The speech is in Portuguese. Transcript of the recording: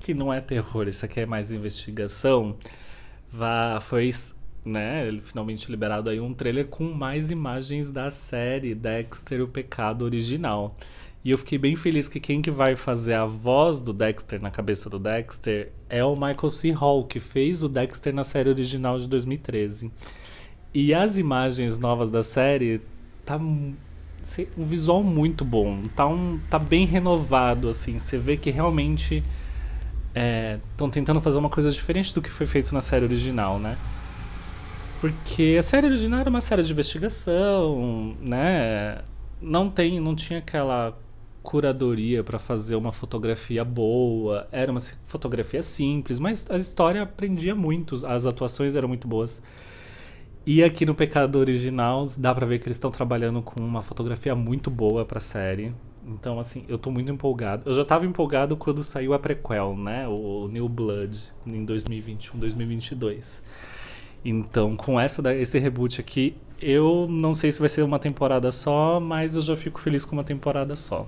que não é terror, isso aqui é mais investigação, vá, foi né, ele finalmente liberado aí um trailer com mais imagens da série Dexter, o Pecado Original. E eu fiquei bem feliz que quem que vai fazer a voz do Dexter na cabeça do Dexter é o Michael C. Hall, que fez o Dexter na série original de 2013. E as imagens novas da série tá um visual muito bom, tá, um, tá bem renovado, assim, você vê que realmente estão é, tentando fazer uma coisa diferente do que foi feito na série original, né? Porque a série original era uma série de investigação, né? Não tem, não tinha aquela curadoria para fazer uma fotografia boa. Era uma fotografia simples, mas a história aprendia muito, as atuações eram muito boas. E aqui no Pecado Original dá para ver que eles estão trabalhando com uma fotografia muito boa para a série então, assim, eu tô muito empolgado. Eu já tava empolgado quando saiu a prequel, né? O New Blood, em 2021, 2022. Então, com essa, esse reboot aqui, eu não sei se vai ser uma temporada só, mas eu já fico feliz com uma temporada só.